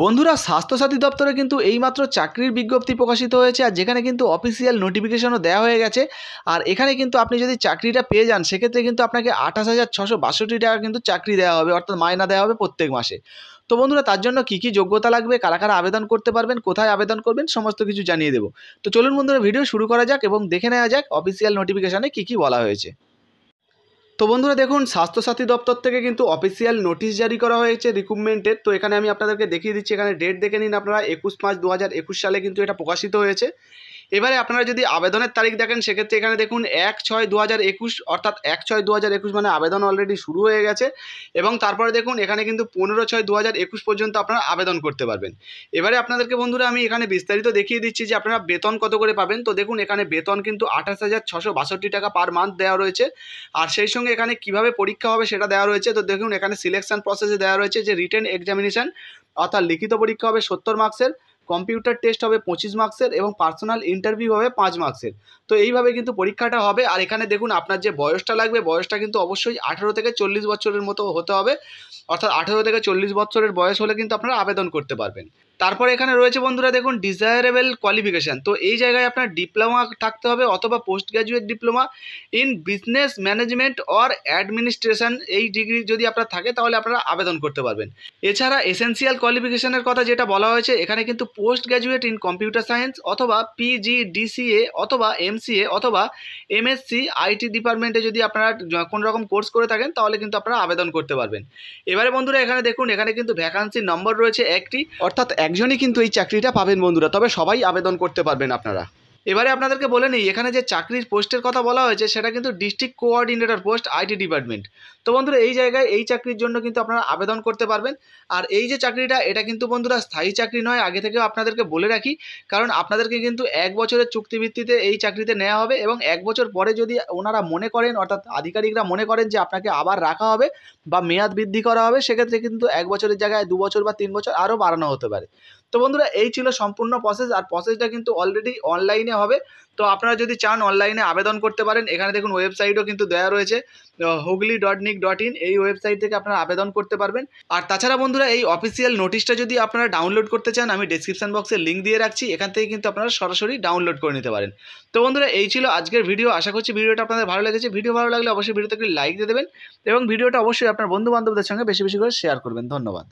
বন্ধুরা স্বাস্থ্যসাথী দপ্তরে কিন্তু এইমাত্র চাকরির বিজ্ঞপ্তি প্রকাশিত হয়েছে আর যেখানে কিন্তু অফিসিয়াল নোটিফিকেশনও দেওয়া হয়ে গেছে আর এখানে কিন্তু আপনি যদি চাকরিটা পেয়ে যান সেক্ষেত্রে কিন্তু আপনাকে আঠাশ হাজার ছশো বাষট্টি টাকা কিন্তু চাকরি দেওয়া হবে অর্থাৎ মায়না দেওয়া হবে প্রত্যেক মাসে তো বন্ধুরা তার জন্য কী কী যোগ্যতা লাগবে কারা কারা আবেদন করতে পারবেন কোথায় আবেদন করবেন সমস্ত কিছু জানিয়ে দেবো তো চলুন বন্ধুরা ভিডিও শুরু করা যাক এবং দেখে নেওয়া যাক অফিসিয়াল নোটিফিকেশানে কী কী বলা হয়েছে তো বন্ধুরা দেখুন স্বাস্থ্যসাথী দপ্তর থেকে কিন্তু অফিসিয়াল নোটিশ জারি করা হয়েছে রিক্রুটমেন্টের তো এখানে আমি আপনাদেরকে দেখিয়ে দিচ্ছি এখানে ডেট দেখে নিন আপনারা একুশ পাঁচ দু সালে কিন্তু এটা প্রকাশিত হয়েছে এবারে আপনারা যদি আবেদনের তারিখ দেখেন সেক্ষেত্রে এখানে দেখুন এক ছয় দু হাজার একুশ অর্থাৎ এক ছয় দু হাজার একুশ মানে আবেদন অলরেডি শুরু হয়ে গেছে এবং তারপরে দেখুন এখানে কিন্তু পনেরো ছয় দু হাজার একুশ পর্যন্ত আপনারা আবেদন করতে পারবেন এবারে আপনাদেরকে বন্ধুরা আমি এখানে বিস্তারিত দেখিয়ে দিচ্ছি যে আপনারা বেতন কত করে পাবেন তো দেখুন এখানে বেতন কিন্তু আঠাশ হাজার ছশো বাষট্টি টাকা পার মান্থ দেওয়া রয়েছে আর সেই সঙ্গে এখানে কিভাবে পরীক্ষা হবে সেটা দেওয়া রয়েছে তো দেখুন এখানে সিলেকশন প্রসেসে দেওয়া রয়েছে যে রিটেন এক্সামিনেশান অর্থাৎ লিখিত পরীক্ষা হবে সত্তর মার্কসের কম্পিউটার টেস্ট হবে পঁচিশ মার্কসের এবং পার্সোনাল ইন্টারভিউ হবে পাঁচ মার্কসের তো এইভাবে কিন্তু পরীক্ষাটা হবে আর এখানে দেখুন আপনার যে বয়সটা লাগবে বয়সটা কিন্তু অবশ্যই আঠেরো থেকে চল্লিশ বছরের মতো হতে হবে অর্থাৎ আঠেরো থেকে চল্লিশ বছরের বয়স হলে কিন্তু আপনারা আবেদন করতে পারবেন তারপর এখানে রয়েছে বন্ধুরা দেখুন ডিজায়ারেবল কোয়ালিফিকেশান তো এই জায়গায় আপনার ডিপ্লোমা থাকতে হবে অথবা post graduate diploma in business management or administration এই ডিগ্রি যদি আপনার থাকে তাহলে আপনারা আবেদন করতে পারবেন এছাড়া এসেন্সিয়াল কোয়ালিফিকেশানের কথা যেটা বলা হয়েছে এখানে কিন্তু post graduate in computer science অথবা পিজিডিসিএ অথবা এমসিএ অথবা এমএসসি আইটি ডিপার্টমেন্টে যদি আপনারা কোনো রকম কোর্স করে থাকেন তাহলে কিন্তু আপনারা আবেদন করতে পারবেন এবারে বন্ধুরা এখানে দেখুন এখানে কিন্তু ভ্যাকান্সির নম্বর রয়েছে একটি অর্থাৎ একজনই কিন্তু এই চাকরিটা পাবেন বন্ধুরা তবে সবাই আবেদন করতে পারবেন আপনারা এবারে আপনাদেরকে বলে নিই এখানে যে চাকরির পোস্টের কথা বলা হয়েছে সেটা কিন্তু district coordinator post IT department তো বন্ধুরা এই জায়গায় এই চাকরির জন্য কিন্তু আপনারা আবেদন করতে পারবেন আর এই যে চাকরিটা এটা কিন্তু বন্ধুরা স্থায়ী চাকরি নয় আগে থেকেও আপনাদেরকে বলে রাখি কারণ আপনাদেরকে কিন্তু এক বছরের চুক্তিভিত্তিতে এই চাকরিতে নেওয়া হবে এবং এক বছর পরে যদি ওনারা মনে করেন অর্থাৎ আধিকারিকরা মনে করেন যে আপনাকে আবার রাখা হবে বা মেয়াদ বৃদ্ধি করা হবে সেক্ষেত্রে কিন্তু এক বছরের জায়গায় দু বছর বা তিন বছর আরও বাড়ানো হতে পারে তো বন্ধুরা এই ছিল সম্পূর্ণ প্রসেস আর প্রসেসটা কিন্তু অলরেডি অনলাইনে হবে তো আপনারা যদি চান অনলাইনে আবেদন করতে পারেন এখানে দেখুন ওয়েবসাইটও কিন্তু দেওয়া রয়েছে Hooghly dot nic dot in এই ওয়েবসাইট থেকে আপনারা আবেদন করতে পারবেন আর তাছাড়া বন্ধুরা এই অফিসিয়াল নোটিশটা যদি আপনারা ডাউনলোড করতে চান আমি ডিসক্রিপশান বক্সে লিঙ্ক দিয়ে রাখছি এখান থেকে কিন্তু আপনারা সরাসরি ডাউনলোড করে নিতে পারেন তো বন্ধুরা এই ছিল আজকের ভিডিও আশা করছি ভিডিওটা আপনাদের ভালো লেগেছে ভিডিও ভালো লাগলে অবশ্যই ভিডিওতে লাইক দিয়ে দেবেন এবং ভিডিওটা অবশ্যই আপনার বন্ধু বান্ধবদের সঙ্গে বেশি বেশি করে শেয়ার করবেন ধন্যবাদ